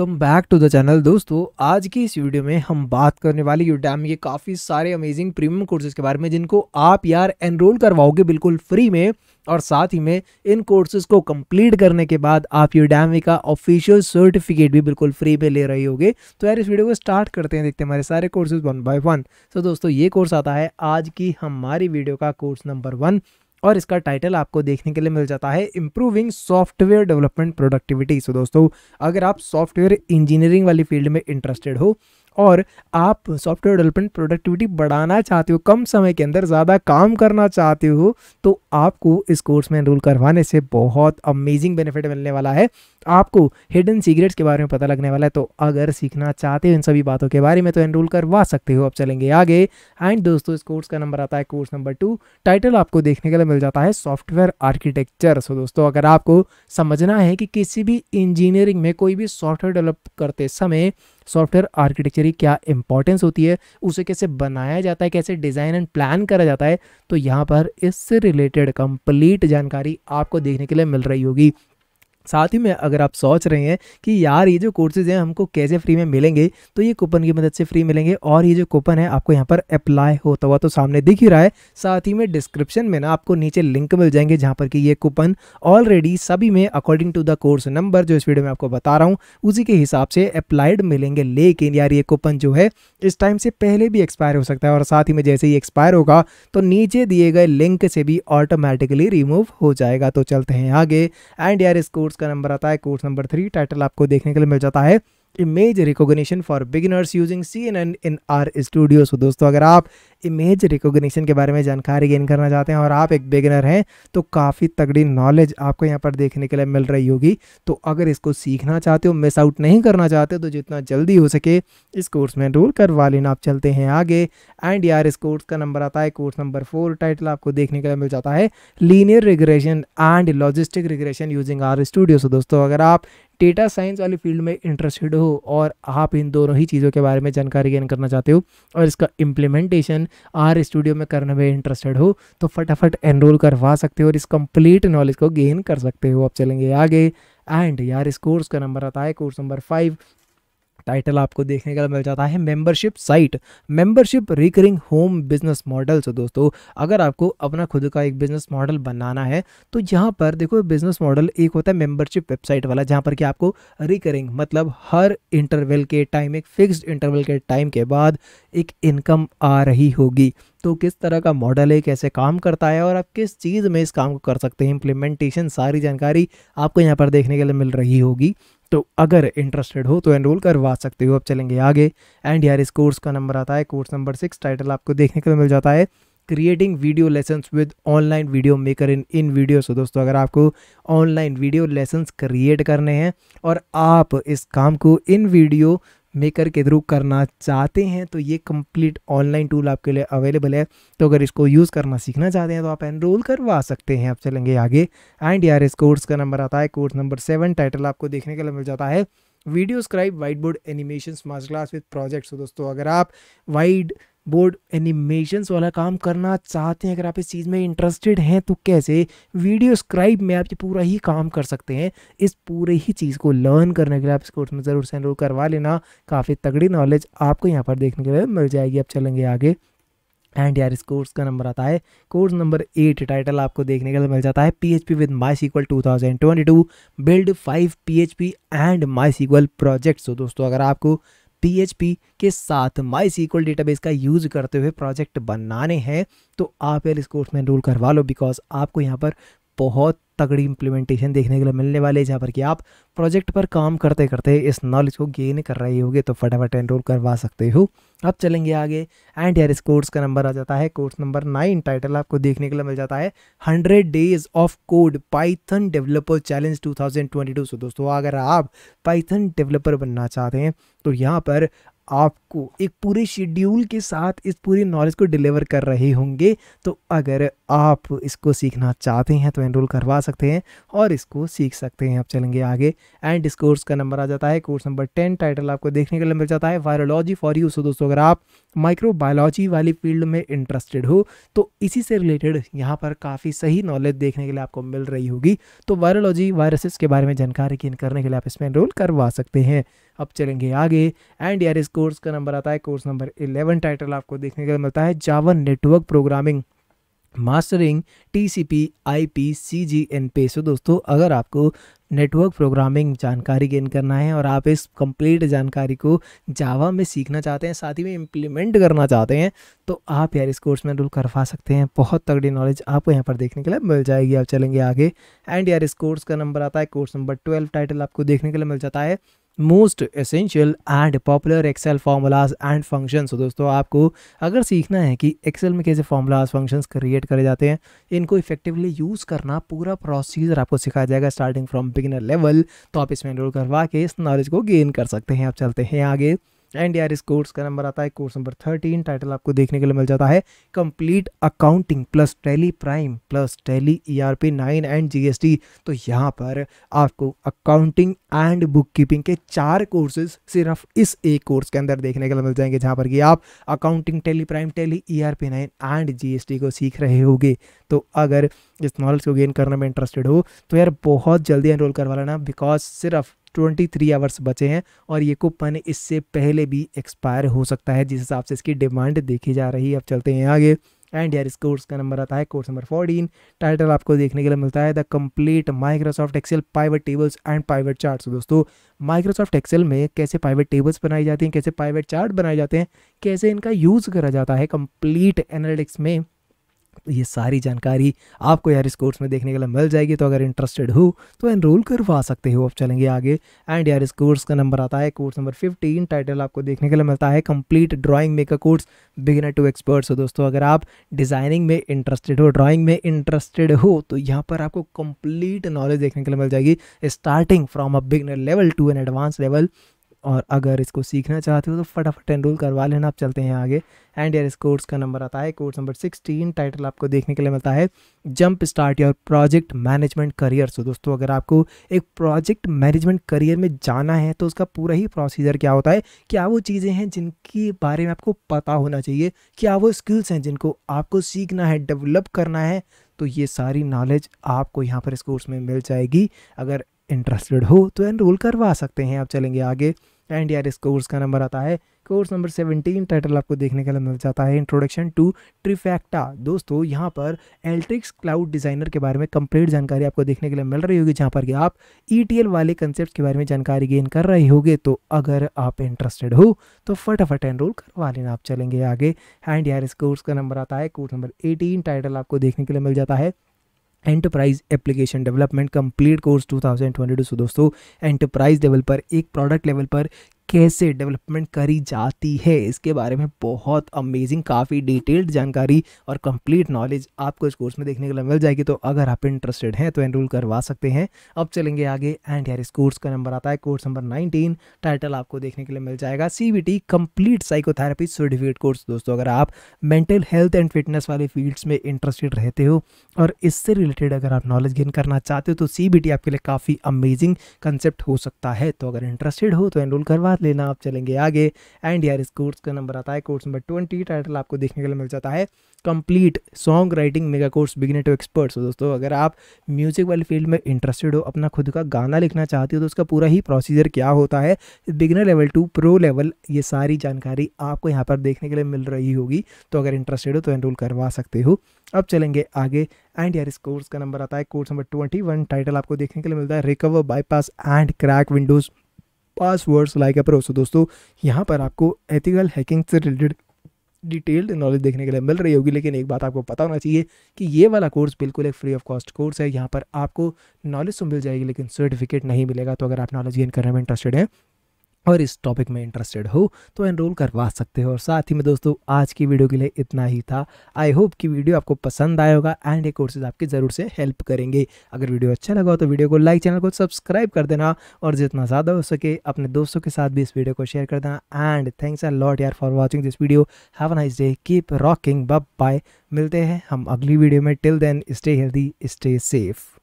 welcome back to the channel दोस्तों आज की इस वीडियो में हम बात करने वाले डैम के काफ़ी सारे अमेजिंग प्रीमियम कोर्सेज के बारे में जिनको आप यार एनरोल करवाओगे बिल्कुल फ्री में और साथ ही में इन कोर्सेज को कंप्लीट करने के बाद आप यूडैम का ऑफिशियल सर्टिफिकेट भी बिल्कुल फ्री पे ले रहे होगे तो यार इस वीडियो को स्टार्ट करते हैं देखते हैं हमारे सारे courses one by one so दोस्तों ये कोर्स आता है आज की हमारी वीडियो का कोर्स नंबर वन और इसका टाइटल आपको देखने के लिए मिल जाता है improving software development productivity so दोस्तों अगर आप सॉफ्टवेयर इंजीनियरिंग वाली फील्ड में इंटरेस्टेड हो और आप सॉफ्टवेयर डेवलपमेंट प्रोडक्टिविटी बढ़ाना चाहते हो कम समय के अंदर ज़्यादा काम करना चाहते हो तो आपको इस कोर्स में एनरोल करवाने से बहुत अमेजिंग बेनिफिट मिलने वाला है आपको हिडन सीक्रेट्स के बारे में पता लगने वाला है तो अगर सीखना चाहते हो इन सभी बातों के बारे में तो एनरोल करवा सकते हो आप चलेंगे आगे एंड दोस्तों इस कोर्स का नंबर आता है कोर्स नंबर टू टाइटल आपको देखने के लिए मिल जाता है सॉफ्टवेयर आर्किटेक्चर सो दोस्तों अगर आपको समझना है कि किसी भी इंजीनियरिंग में कोई भी सॉफ्टवेयर डेवलप करते समय सॉफ्टवेयर आर्किटेक्चर की क्या इंपॉर्टेंस होती है उसे कैसे बनाया जाता है कैसे डिज़ाइन एंड प्लान करा जाता है तो यहाँ पर इससे रिलेटेड कंप्लीट जानकारी आपको देखने के लिए मिल रही होगी साथ ही में अगर आप सोच रहे हैं कि यार ये जो कोर्सेज हैं हमको कैसे फ्री में मिलेंगे तो ये कूपन की मदद से फ्री मिलेंगे और ये जो कूपन है आपको यहाँ पर अप्लाई होता हुआ तो सामने दिख ही रहा है साथ ही में डिस्क्रिप्शन में ना आपको नीचे लिंक मिल जाएंगे जहाँ पर कि ये कूपन ऑलरेडी सभी में according to the course number जो इस वीडियो में आपको बता रहा हूँ उसी के हिसाब से अप्लाइड मिलेंगे लेकिन यार ये कूपन जो है इस टाइम से पहले भी एक्सपायर हो सकता है और साथ ही में जैसे ही एक्सपायर होगा तो नीचे दिए गए लिंक से भी ऑटोमेटिकली रिमूव हो जाएगा तो चलते हैं आगे एंड यार इस कोर्स कोर्स का नंबर आता है कोर्स नंबर थ्री टाइटल आपको देखने के लिए मिल जाता है image recognition for beginners using C N N in R studio so दोस्तों अगर आप इमेज रिकोगनीशन के बारे में जानकारी गेन करना चाहते हैं और आप एक बिगिनर हैं तो काफ़ी तगड़ी नॉलेज आपको यहाँ पर देखने के लिए मिल रही होगी तो अगर इसको सीखना चाहते हो मिस आउट नहीं करना चाहते तो जितना जल्दी हो सके इस कोर्स में रोल करवा लेना आप चलते हैं आगे एंड यार इस कोर्स का नंबर आता है कोर्स नंबर फोर टाइटल आपको देखने के लिए मिल जाता है linear regression and logistic regression using R studio so दोस्तों अगर आप डेटा साइंस वाली फील्ड में इंटरेस्टेड हो और आप इन दोनों ही चीज़ों के बारे में जानकारी गेन करना चाहते हो और इसका इम्प्लीमेंटेशन आर स्टूडियो में करने में इंटरेस्टेड हो तो फटाफट एनरोल करवा सकते हो और इस कंप्लीट नॉलेज को गेन कर सकते हो आप चलेंगे आगे एंड यार इस कोर्स का नंबर आता है कोर्स नंबर फाइव टाइटल आपको देखने का मिल जाता है membership site membership recurring home business model से दोस्तों अगर आपको अपना खुद का एक बिजनेस मॉडल बनाना है तो यहाँ पर देखो बिजनेस मॉडल एक होता है मेंबरशिप वेबसाइट वाला जहाँ पर कि आपको रिकरिंग मतलब हर इंटरवल के टाइम एक फिक्स्ड इंटरवल के टाइम के बाद एक इनकम आ रही होगी तो किस तरह का मॉडल है कैसे काम करता है और आप किस चीज़ में इस काम को कर सकते हैं इम्प्लीमेंटेशन सारी जानकारी आपको यहाँ पर देखने के लिए मिल रही होगी तो अगर इंटरेस्टेड हो तो एनरोल करवा सकते हो अब चलेंगे आगे एंड यार इस कोर्स का नंबर आता है कोर्स नंबर सिक्स टाइटल आपको देखने को मिल जाता है creating video lesson with online video maker in in videos दोस्तों अगर आपको ऑनलाइन वीडियो लेसन क्रिएट करने हैं और आप इस काम को इन वीडियो मेकर के थ्रू करना चाहते हैं तो ये कंप्लीट ऑनलाइन टूल आपके लिए अवेलेबल है तो अगर इसको यूज़ करना सीखना चाहते हैं तो आप एनरोल करवा सकते हैं आप चलेंगे आगे एंड यार इस कोर्स का नंबर आता है कोर्स नंबर सेवन टाइटल आपको देखने के लिए मिल जाता है video scribe whiteboard animation master class with projects दोस्तों अगर आप वाइड बोर्ड एनिमेशंस वाला काम करना चाहते हैं अगर आप इस चीज़ में इंटरेस्टेड हैं तो कैसे वीडियो स्क्राइब में आप ये पूरा ही काम कर सकते हैं इस पूरे ही चीज़ को लर्न करने के लिए आप इस कोर्स में ज़रूर से एनरोल करवा लेना काफ़ी तगड़ी नॉलेज आपको यहाँ पर देखने के लिए मिल जाएगी आप चलेंगे आगे एंड यार इस कोर्स का नंबर आता है कोर्स नंबर एट टाइटल आपको देखने के लिए मिल जाता है P H P with MySQL two thousand twenty two build five P H P and MySQL projects तो दोस्तों अगर आपको पी के साथ माई सीक्वल डेटाबेस का यूज़ करते हुए प्रोजेक्ट बनाने हैं तो आप यार कोर्स में रोल करवा लो बिकॉज आपको यहाँ पर बहुत तगड़ी इम्प्लीमेंटेशन देखने के लिए मिलने वाले जहाँ पर कि आप प्रोजेक्ट पर काम करते करते इस नॉलेज को गेन कर रहे होगे तो फटाफट एनरोल करवा सकते हो अब चलेंगे आगे एंड यार इस कोर्स का नंबर आ जाता है कोर्स नंबर नाइन टाइटल आपको देखने के लिए मिल जाता है hundred days of code Python developer challenge two so दोस्तों अगर आप पाइथन डेवलपर बनना चाहते हैं तो यहाँ पर आपको एक पूरे शेड्यूल के साथ इस पूरी नॉलेज को डिलीवर कर रहे होंगे तो अगर आप इसको सीखना चाहते हैं तो एनरोल करवा सकते हैं और इसको सीख सकते हैं आप चलेंगे आगे एंड इस कोर्स का नंबर आ जाता है कोर्स नंबर टेन टाइटल आपको देखने के लिए मिल जाता है वायरोलॉजी फॉर यू सो दोस्तों अगर आप माइक्रोबायोलॉजी वाली फील्ड में इंटरेस्टेड हो तो इसी से रिलेटेड यहाँ पर काफ़ी सही नॉलेज देखने के लिए आपको मिल रही होगी तो वायरोलॉजी वायरसेस के बारे में जानकारी गेन करने के लिए आप इसमें एनरोल करवा सकते हैं अब चलेंगे आगे एंड यार इस कोर्स का नंबर आता है कोर्स नंबर इलेवन टाइटल आपको देखने के लिए मिलता है Java network programming mastering T C P I P C G N पे सो दोस्तों अगर आपको नेटवर्क प्रोग्रामिंग जानकारी गेन करना है और आप इस कंप्लीट जानकारी को जावा में सीखना चाहते हैं साथ ही में इम्प्लीमेंट करना चाहते हैं तो आप यार इस कोर्स में रूल करवा सकते हैं बहुत तगड़ी नॉलेज आपको यहाँ पर देखने के लिए मिल जाएगी आप चलेंगे आगे एंड यार इस कोर्स का नंबर आता है कोर्स नंबर ट्वेल्व टाइटल आपको देखने के लिए मिल जाता है most essential and popular Excel formulas and functions तो दोस्तों आपको अगर सीखना है कि एक्सेल में कैसे फार्मूलाज फंक्शंस क्रिएट करे जाते हैं इनको इफेक्टिवली यूज़ करना पूरा प्रोसीजर आपको सिखाया जाएगा स्टार्टिंग फ्रॉम बिगिनर लेवल तो आप इसमें एनरोल करवा के इस नॉलेज को गेन कर सकते हैं आप चलते हैं आगे एंड यार इस कोर्स का नंबर आता है कोर्स नंबर थर्टीन टाइटल आपको देखने के लिए मिल जाता है complete accounting plus Tally Prime plus Tally E R P nine and G S T तो यहाँ पर आपको अकाउंटिंग एंड बुक कीपिंग के चार कोर्सेज सिर्फ इस एक कोर्स के अंदर देखने के लिए मिल जाएंगे जहाँ पर कि आप accounting Tally Prime Tally E R P nine and G S T को सीख रहे होगे तो अगर इस नॉलेज को गेन करने में इंटरेस्टेड हो तो यार बहुत जल्दी एनरोल करवा लेना बिकॉज सिर्फ ट्वेंटी थ्री आवर्स बचे हैं और ये कूपन इससे पहले भी एक्सपायर हो सकता है जिस हिसाब से इसकी डिमांड देखी जा रही है अब चलते हैं आगे एंड यार इस कोर्स का नंबर आता है कोर्स नंबर फोर्टीन टाइटल आपको देखने के लिए मिलता है the complete Microsoft Excel pivot tables and pivot charts दोस्तों माइक्रोसॉफ्ट एक्सेल में कैसे पाइवेट टेबल्स बनाई जाती हैं कैसे पाइवेट चार्ट बनाए जाते हैं कैसे इनका यूज़ करा जाता है कंप्लीट एनालिटिक्स में ये सारी जानकारी आपको यार इस कोर्स में देखने के लिए मिल जाएगी तो अगर इंटरेस्टेड हो तो एनरोल करवा सकते हो आप चलेंगे आगे एंड यार इस कोर्स का नंबर आता है कोर्स नंबर फिफ्टीन टाइटल आपको देखने के लिए मिलता है complete drawing maker course beginner to experts हो दोस्तों अगर आप डिज़ाइनिंग में इंटरेस्टेड हो ड्राइंग में इंटरेस्टेड हो तो यहाँ पर आपको कंप्लीट नॉलेज देखने के लिए मिल जाएगी starting from a beginner level to an advance level और अगर इसको सीखना चाहते हो तो फटाफट एनरोल करवा लेना आप चलते हैं आगे एंड यार इस कोर्स का नंबर आता है कोर्स नंबर सिक्सटीन टाइटल आपको देखने के लिए मिलता है jump start your project management career so दोस्तों अगर आपको एक प्रोजेक्ट मैनेजमेंट करियर में जाना है तो उसका पूरा ही प्रोसीजर क्या होता है क्या वो चीज़ें हैं जिनके बारे में आपको पता होना चाहिए क्या वो स्किल्स हैं जिनको आपको सीखना है डेवलप करना है तो ये सारी नॉलेज आपको यहाँ पर इस कोर्स में मिल जाएगी अगर इंटरेस्टेड हो तो एनरोल करवा सकते हैं आप चलेंगे आगे एंड यार इस कोर्स का नंबर आता है कोर्स नंबर सेवनटीन टाइटल आपको देखने के लिए मिल जाता है इंट्रोडक्शन टू ट्रिफैक्टा दोस्तों यहाँ पर एल्ट्रिक्स क्लाउड डिज़ाइनर के बारे में कंप्लीट जानकारी आपको देखने के लिए मिल रही होगी जहाँ पर कि आप ई e वाले कंसेप्ट के बारे में जानकारी गेन कर रहे होगे तो अगर आप इंटरेस्टेड हो तो फटाफट एनरोल करवा लेना आप चलेंगे आगे एंड यार इस कोर्स का नंबर आता है कोर्स नंबर एटीन टाइटल आपको देखने के लिए मिल जाता है enterprise application development complete course 2022 so दोस्तों एंटरप्राइज लेवल पर एक प्रोडक्ट लेवल पर कैसे डेवलपमेंट करी जाती है इसके बारे में बहुत अमेजिंग काफ़ी डिटेल्ड जानकारी और कंप्लीट नॉलेज आपको इस कोर्स में देखने के लिए मिल जाएगी तो अगर आप इंटरेस्टेड हैं तो एनरोल करवा सकते हैं अब चलेंगे आगे एंड यार इस कोर्स का नंबर आता है कोर्स नंबर नाइनटीन टाइटल आपको देखने के लिए मिल जाएगा C B T complete psychotherapy certificate course दोस्तों अगर आप मेंटल हेल्थ एंड फिटनेस वाले फील्ड्स में इंटरेस्टेड रहते हो और इससे रिलेटेड अगर आप नॉलेज गेन करना चाहते हो तो सी आपके लिए काफ़ी अमेजिंग कंसेप्ट हो सकता है तो अगर इंटरेस्टेड हो तो एनरोल करवा लेना आप चलेंगे आगे एंड यार इस कोर्स का नंबर आता है कोर्स नंबर ट्वेंटी टाइटल आपको देखने के लिए मिल जाता है complete song writing mega course beginner to experts हो दोस्तों अगर आप म्यूजिक वाली फील्ड में इंटरेस्टेड हो अपना खुद का गाना लिखना चाहते हो तो उसका पूरा ही प्रोसीजर क्या होता है beginner level to pro level ये सारी जानकारी आपको यहाँ पर देखने के लिए मिल रही होगी तो अगर इंटरेस्टेड हो तो एनरोल करवा सकते हो अब चलेंगे आगे एंड यार इस कोर्स का नंबर आता है कोर्स नंबर ट्वेंटी टाइटल आपको देखने के लिए मिलता है recover bypass and crack Windows passwords like a pro so दोस्तों यहाँ पर आपको एथिकल हैकिंग से रिलेटेड डिटेल्ड नॉलेज देखने के लिए मिल रही होगी लेकिन एक बात आपको पता होना चाहिए कि ये वाला कोर्स बिल्कुल एक फ्री ऑफ कॉस्ट कोर्स है यहाँ पर आपको नॉलेज तो मिल जाएगी लेकिन सर्टिफिकेट नहीं मिलेगा तो अगर आप नॉलेज गेन करने में इंटरेस्टेड हैं और इस टॉपिक में इंटरेस्टेड हो तो एनरोल करवा सकते हो और साथ ही में दोस्तों आज की वीडियो के लिए इतना ही था आई होप कि वीडियो आपको पसंद आया होगा एंड ये कोर्सेज आपकी ज़रूर से हेल्प करेंगे अगर वीडियो अच्छा लगा हो तो वीडियो को लाइक चैनल को सब्सक्राइब कर देना और जितना ज़्यादा हो सके अपने दोस्तों के साथ भी इस वीडियो को शेयर कर देना एंड थैंक्स आर लॉट यार for watching this video have a nice day keep rocking बब बाय मिलते हैं हम अगली वीडियो में till then stay healthy stay safe